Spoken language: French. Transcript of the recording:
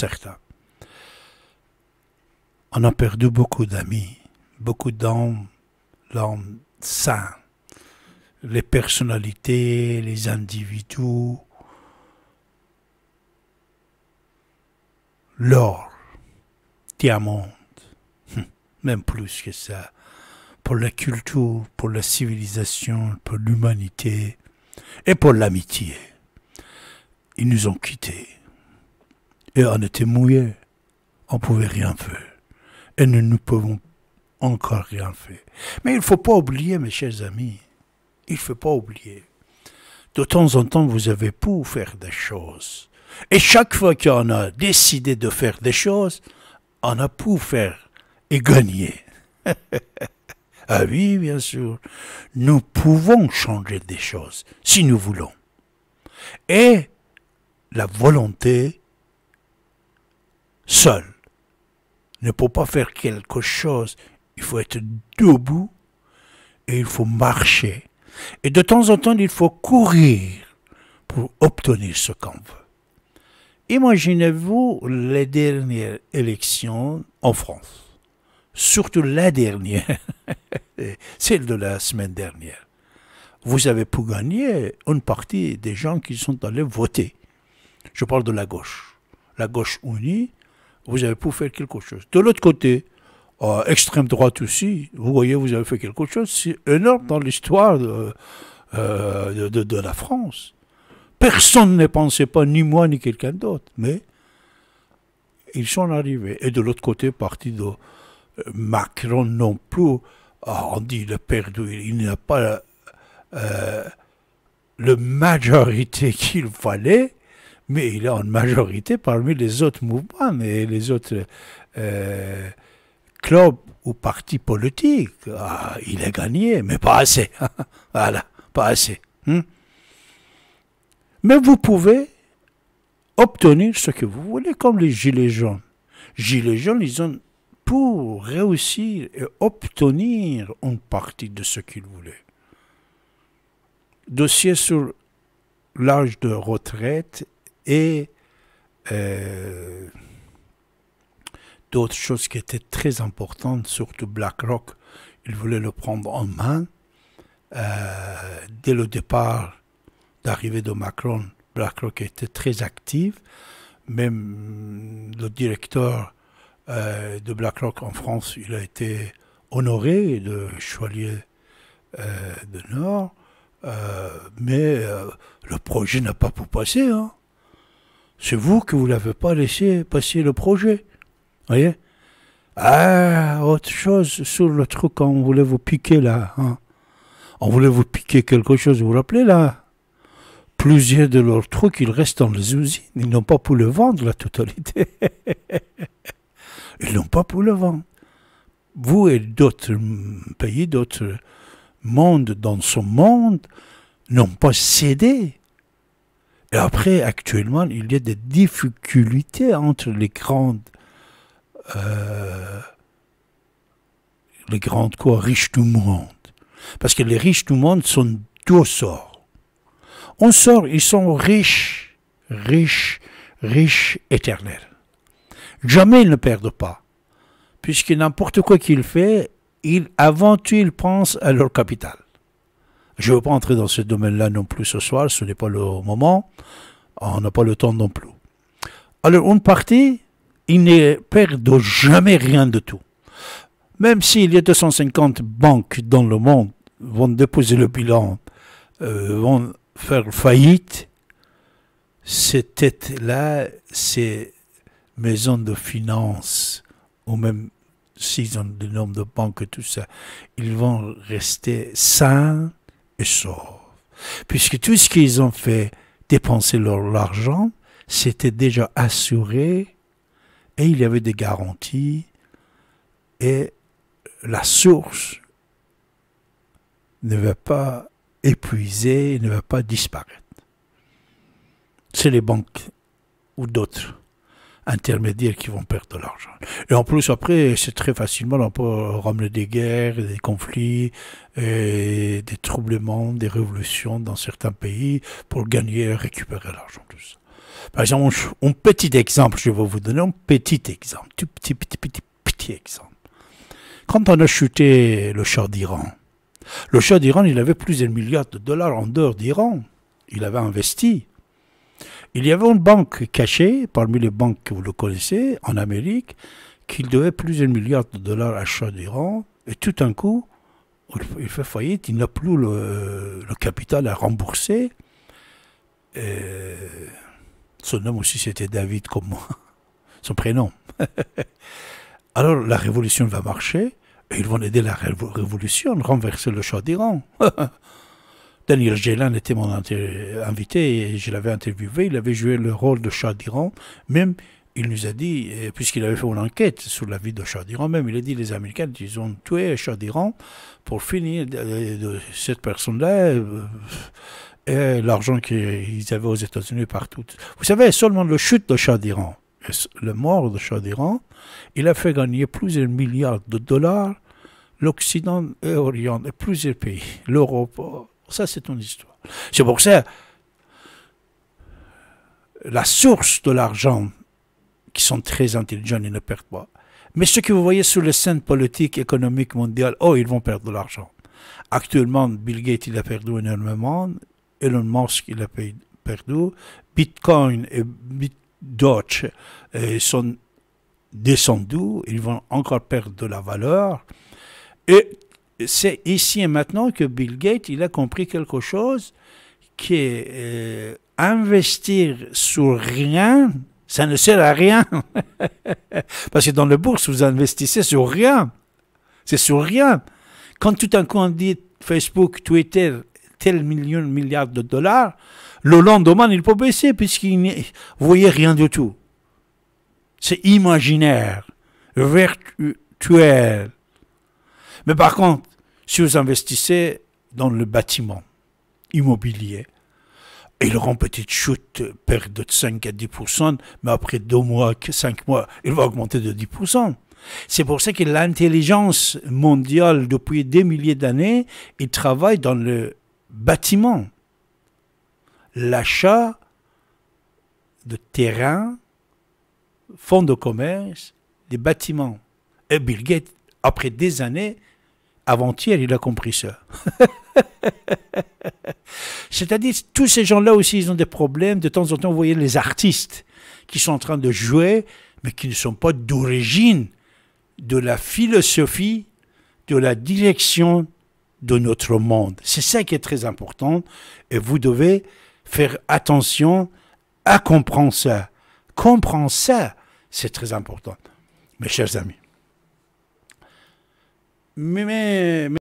Certains, On a perdu beaucoup d'amis, beaucoup d'hommes, l'homme saint, les personnalités, les individus, l'or, diamant, même plus que ça, pour la culture, pour la civilisation, pour l'humanité et pour l'amitié. Ils nous ont quittés et on était mouillé. On pouvait rien faire. Et nous ne pouvons encore rien faire. Mais il ne faut pas oublier, mes chers amis, il ne faut pas oublier. De temps en temps, vous avez pu faire des choses. Et chaque fois qu'on a décidé de faire des choses, on a pu faire et gagner. ah oui, bien sûr. Nous pouvons changer des choses si nous voulons. Et la volonté seul ne peut pas faire quelque chose. Il faut être debout et il faut marcher. Et de temps en temps, il faut courir pour obtenir ce qu'on veut. Imaginez-vous les dernières élections en France, surtout la dernière, celle de la semaine dernière. Vous avez pu gagner une partie des gens qui sont allés voter. Je parle de la gauche. La gauche unie, vous avez pu faire quelque chose. De l'autre côté, extrême droite aussi, vous voyez, vous avez fait quelque chose, c'est énorme dans l'histoire de, euh, la France. Personne ne pensait pas, ni moi, ni quelqu'un d'autre, mais ils sont arrivés. Et de l'autre côté, parti de Macron non plus, ah, on dit le a perdu, il n'a pas euh, la majorité qu'il fallait, mais il est en majorité parmi les autres mouvements et les autres euh, clubs ou partis politiques. Ah, il a gagné, mais pas assez. voilà, pas assez. Hein. Mais vous pouvez obtenir ce que vous voulez, comme les Gilets jaunes. Gilets jaunes, ils ont, pour réussir et obtenir une partie de ce qu'ils voulaient. Dossier sur l'âge de retraite et euh, d'autres choses qui étaient très importantes, surtout BlackRock, il voulait le prendre en main. Euh, dès le départ d'arrivée de Macron, BlackRock était très active. Même le directeur euh, de BlackRock en France, il a été honoré de Chevalier de Nord. mais le projet n'a pas pu passer. C'est vous que vous l'avez pas laissé passer le projet. Voyez Ah, autre chose sur le truc on voulait vous piquer là. Hein. On voulait vous piquer quelque chose, vous vous rappelez là Plusieurs de leurs trucs, ils restent dans les usines. Ils n'ont pas pu le vendre, la totalité. ils n'ont pas pu le vendre. Vous et d'autres pays, d'autres mondes dans ce monde n'ont pas cédé et après, actuellement, il y a des difficultés entre les grandes, euh, les grandes quoi, riches du monde. Parce que les riches du monde sont deux sorts. On sort, ils sont riches, riches, riches éternels. Jamais ils ne perdent pas. Puisque n'importe quoi qu'ils font, ils, avant tout, ils pensent à leur capital. Je ne veux pas entrer dans ce domaine-là non plus ce soir, ce n'est pas le moment. On n'a pas le temps non plus. Alors, une partie, il ne perd jamais rien de tout. Même s'il y a 250 banques dans le monde vont déposer le bilan, euh, vont faire faillite, ces têtes là ces maisons de finances, ou même s'ils ont le nombre de banques et tout ça, ils vont rester sains et Puisque tout ce qu'ils ont fait, dépenser leur argent, c'était déjà assuré et il y avait des garanties et la source ne va pas épuiser, ne va pas disparaître. C'est les banques ou d'autres intermédiaires qui vont perdre de l'argent. Et en plus, après, c'est très facilement, on peut ramener des guerres, des conflits, et des troublements, des révolutions dans certains pays pour gagner récupérer l'argent. Par exemple, un petit exemple, je vais vous donner un petit exemple, tout petit, petit, petit, petit exemple. Quand on a chuté le char d'Iran, le char d'Iran, il avait plus d'un milliard de dollars en dehors d'Iran. Il avait investi. Il y avait une banque cachée, parmi les banques que vous le connaissez, en Amérique, qui devait plusieurs milliards de dollars à Shah d'Iran, et tout d'un coup, il fait faillite, il n'a plus le, capital à rembourser. son nom aussi, c'était David, comme moi, son prénom. Alors la révolution va marcher, et ils vont aider la révolution, renverser le Shah d'Iran. Daniel Gélan était mon invité et je l'avais interviewé. Il avait joué le rôle de Shah d'Iran. Même, il nous a dit, euh, puisqu'il avait fait une enquête sur la vie de Shah d'Iran, même, il a dit les Américains, ils ont tué Shah d'Iran pour finir de cette personne-là. Euh, et l'argent qu'ils avaient aux États-Unis partout. Vous savez, seulement le chute de Shah d'Iran, le mort de Shah d'Iran, il a fait gagner plusieurs milliards de dollars l'Occident et euh, l'Orient, et plusieurs pays, l'Europe, ça, c'est ton histoire. C'est pour ça, la source de l'argent, qui sont très intelligents, ils ne perdent pas. Mais ce que vous voyez sur les scènes politiques, économiques, mondiales, oh, ils vont perdre de l'argent. Actuellement, Bill Gates, il a perdu énormément. Elon Musk, il a perdu. Bitcoin et Bit Doge euh, sont descendus. Ils vont encore perdre de la valeur. Et c'est ici et maintenant que Bill Gates il a compris quelque chose qui est euh, investir sur rien, ça ne sert à rien. Parce que dans le bourse, vous investissez sur rien. C'est sur rien. Quand tout un coup on dit Facebook, Twitter, tel million, milliard de dollars, le lendemain il peut baisser puisqu'il ne voyait rien du tout. C'est imaginaire, virtuel. Mais par contre, si vous investissez dans le bâtiment immobilier, aura une petite chute, euh, perte de 5 à 10 mais après 2 mois, 5 mois, il va augmenter de 10 c'est pour ça que l'intelligence mondiale, depuis des milliers d'années, il travaille dans le bâtiment. L'achat de terrain, fonds de commerce, des bâtiments. Et Bill après des années, avant-hier, il a compris ça. C'est-à-dire, tous ces gens-là aussi, ils ont des problèmes. De temps en temps, vous voyez les artistes qui sont en train de jouer, mais qui ne sont pas d'origine de la philosophie, de la direction de notre monde. C'est ça qui est très important. Et vous devez faire attention à comprendre ça. Comprendre ça, c'est très important. Mes chers amis. 没没。